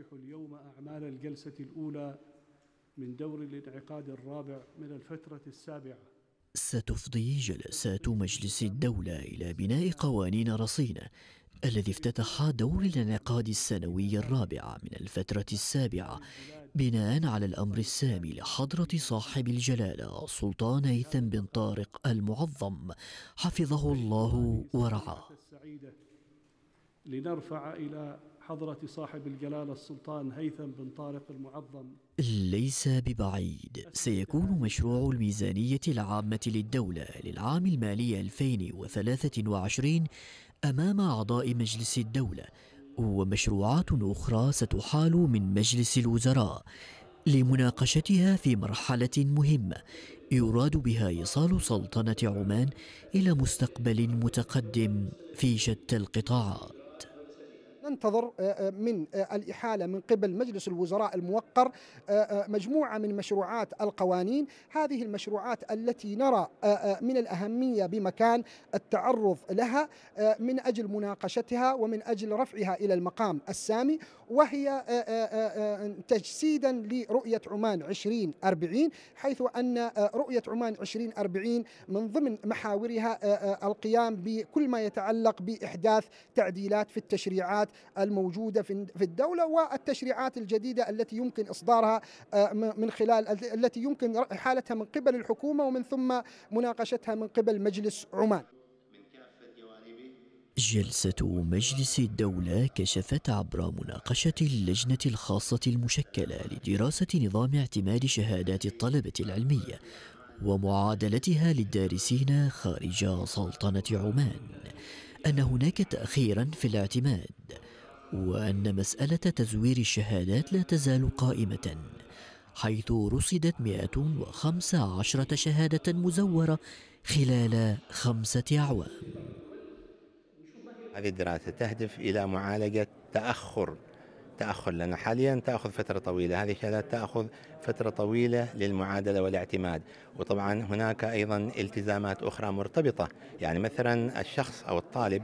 نفتتح اليوم أعمال الجلسة الأولى من دور الانعقاد الرابع من الفترة السابعة ستفضي جلسات مجلس الدولة إلى بناء قوانين رصينة الذي افتتح دور الانعقاد السنوي الرابع من الفترة السابعة بناء على الأمر السامي لحضرة صاحب الجلالة سلطان هيثم بن طارق المعظم حفظه الله ورعاه لنرفع إلى حضرة صاحب الجلالة السلطان هيثم بن طارق المعظم ليس ببعيد سيكون مشروع الميزانية العامة للدولة للعام المالي 2023 أمام أعضاء مجلس الدولة ومشروعات أخرى ستحال من مجلس الوزراء لمناقشتها في مرحلة مهمة يراد بها إيصال سلطنة عمان إلى مستقبل متقدم في شتى القطاعات ننتظر آه، آه، من آه، الإحالة من قبل مجلس الوزراء الموقر مجموعة من مشروعات القوانين هذه المشروعات التي نرى من الأهمية بمكان التعرض لها من أجل مناقشتها ومن أجل رفعها إلى المقام السامي وهي تجسيدا لرؤية عمان 2040 حيث أن رؤية عمان 2040 من ضمن محاورها القيام بكل ما يتعلق بإحداث تعديلات في التشريعات الموجودة في الدولة والتشريعات الجديدة التي يمكن إصدارها آه، من خلال التي يمكن إحالتها من قبل الحكومة ومن ثم مناقشتها من قبل مجلس عمان جلسة مجلس الدولة كشفت عبر مناقشة اللجنة الخاصة المشكلة لدراسة نظام اعتماد شهادات الطلبة العلمية ومعادلتها للدارسين خارج سلطنة عمان أن هناك تأخيرا في الاعتماد وأن مسألة تزوير الشهادات لا تزال قائمة حيث رصدت 115 شهادة مزورة خلال خمسة أعوام هذه الدراسة تهدف إلى معالجة تأخر تأخر لنا حاليا تأخذ فترة طويلة هذه الشهادات تأخذ فترة طويلة للمعادلة والاعتماد وطبعا هناك أيضا التزامات أخرى مرتبطة يعني مثلا الشخص أو الطالب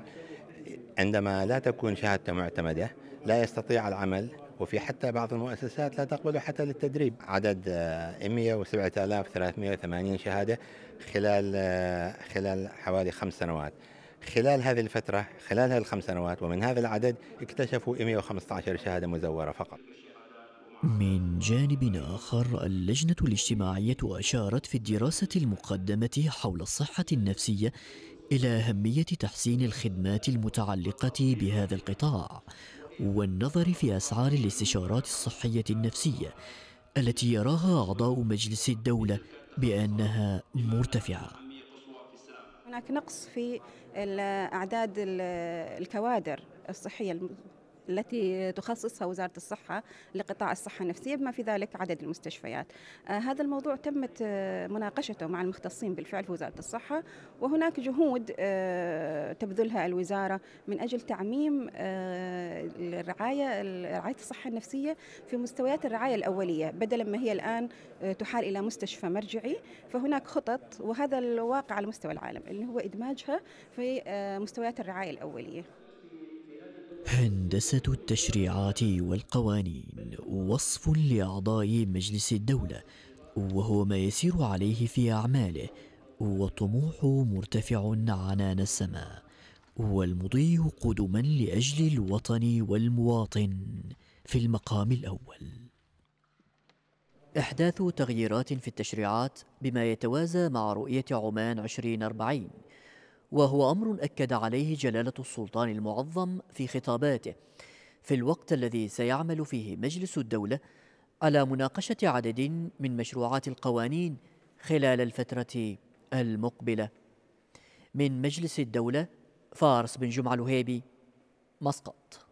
عندما لا تكون شهادته معتمدة لا يستطيع العمل وفي حتى بعض المؤسسات لا تقبله حتى للتدريب عدد 107380 آه، شهادة خلال آه، خلال حوالي خمس سنوات خلال هذه الفترة خلال هذه الخمس سنوات ومن هذا العدد اكتشفوا 115 شهادة مزورة فقط من جانب آخر اللجنة الاجتماعية أشارت في الدراسة المقدمة حول الصحة النفسية إلى أهمية تحسين الخدمات المتعلقة بهذا القطاع والنظر في أسعار الاستشارات الصحية النفسية التي يراها أعضاء مجلس الدولة بأنها مرتفعة هناك نقص في أعداد الكوادر الصحية التي تخصصها وزارة الصحة لقطاع الصحة النفسية بما في ذلك عدد المستشفيات آه، هذا الموضوع تمت آه، مناقشته مع المختصين بالفعل في وزارة الصحة وهناك جهود آه، تبذلها الوزارة من أجل تعميم الرعاية رعاية الصحة النفسية في مستويات الرعاية الأولية بدلا ما هي الآن تحال إلى مستشفى مرجعي فهناك خطط وهذا الواقع على مستوى العالم اللي هو إدماجها في مستويات الرعاية الأولية هندسة التشريعات والقوانين وصف لأعضاء مجلس الدولة وهو ما يسير عليه في أعماله وطموح مرتفع عنان السماء والمضي قدما لأجل الوطن والمواطن في المقام الأول إحداث تغييرات في التشريعات بما يتوازى مع رؤية عمان 2040 وهو أمر أكد عليه جلالة السلطان المعظم في خطاباته في الوقت الذي سيعمل فيه مجلس الدولة على مناقشة عدد من مشروعات القوانين خلال الفترة المقبلة من مجلس الدولة فارس بن جمعة الوهيبي مسقط